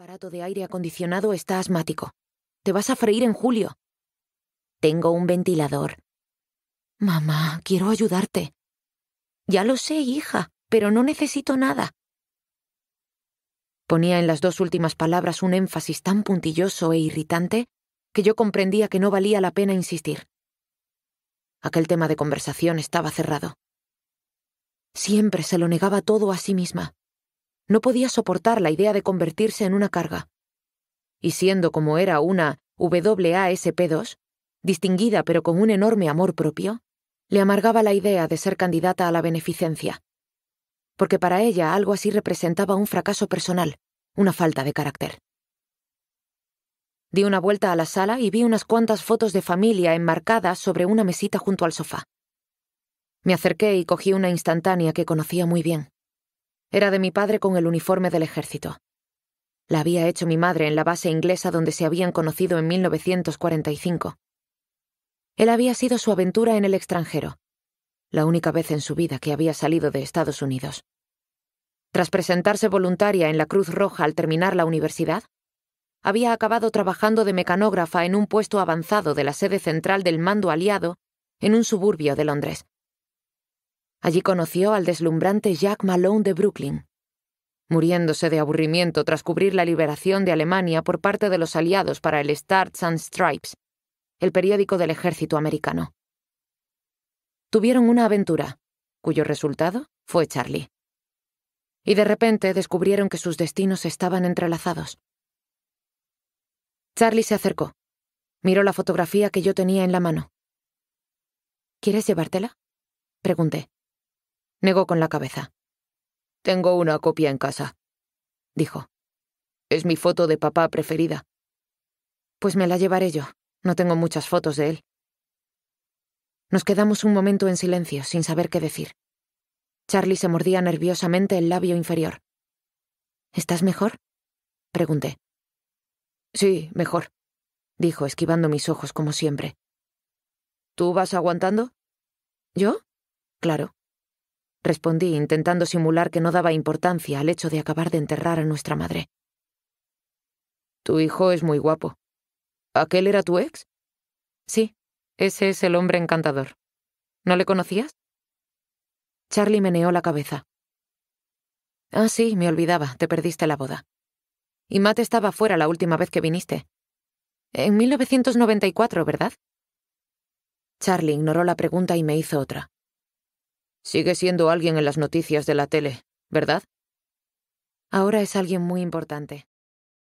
aparato de aire acondicionado está asmático. Te vas a freír en julio. Tengo un ventilador. Mamá, quiero ayudarte. Ya lo sé, hija, pero no necesito nada. Ponía en las dos últimas palabras un énfasis tan puntilloso e irritante que yo comprendía que no valía la pena insistir. Aquel tema de conversación estaba cerrado. Siempre se lo negaba todo a sí misma. No podía soportar la idea de convertirse en una carga. Y siendo como era una WASP2, distinguida pero con un enorme amor propio, le amargaba la idea de ser candidata a la beneficencia. Porque para ella algo así representaba un fracaso personal, una falta de carácter. Di una vuelta a la sala y vi unas cuantas fotos de familia enmarcadas sobre una mesita junto al sofá. Me acerqué y cogí una instantánea que conocía muy bien. Era de mi padre con el uniforme del ejército. La había hecho mi madre en la base inglesa donde se habían conocido en 1945. Él había sido su aventura en el extranjero, la única vez en su vida que había salido de Estados Unidos. Tras presentarse voluntaria en la Cruz Roja al terminar la universidad, había acabado trabajando de mecanógrafa en un puesto avanzado de la sede central del mando aliado en un suburbio de Londres. Allí conoció al deslumbrante Jack Malone de Brooklyn. Muriéndose de aburrimiento tras cubrir la liberación de Alemania por parte de los aliados para el Stars and Stripes, el periódico del ejército americano. Tuvieron una aventura, cuyo resultado fue Charlie. Y de repente descubrieron que sus destinos estaban entrelazados. Charlie se acercó. Miró la fotografía que yo tenía en la mano. ¿Quieres llevártela? Pregunté. Negó con la cabeza. Tengo una copia en casa, dijo. Es mi foto de papá preferida. Pues me la llevaré yo. No tengo muchas fotos de él. Nos quedamos un momento en silencio, sin saber qué decir. Charlie se mordía nerviosamente el labio inferior. ¿Estás mejor? pregunté. Sí, mejor, dijo, esquivando mis ojos como siempre. ¿Tú vas aguantando? ¿Yo? Claro respondí intentando simular que no daba importancia al hecho de acabar de enterrar a nuestra madre. Tu hijo es muy guapo. ¿Aquel era tu ex? Sí, ese es el hombre encantador. ¿No le conocías? Charlie meneó la cabeza. Ah, sí, me olvidaba, te perdiste la boda. Y Matt estaba fuera la última vez que viniste. En 1994, ¿verdad? Charlie ignoró la pregunta y me hizo otra. Sigue siendo alguien en las noticias de la tele, ¿verdad? Ahora es alguien muy importante.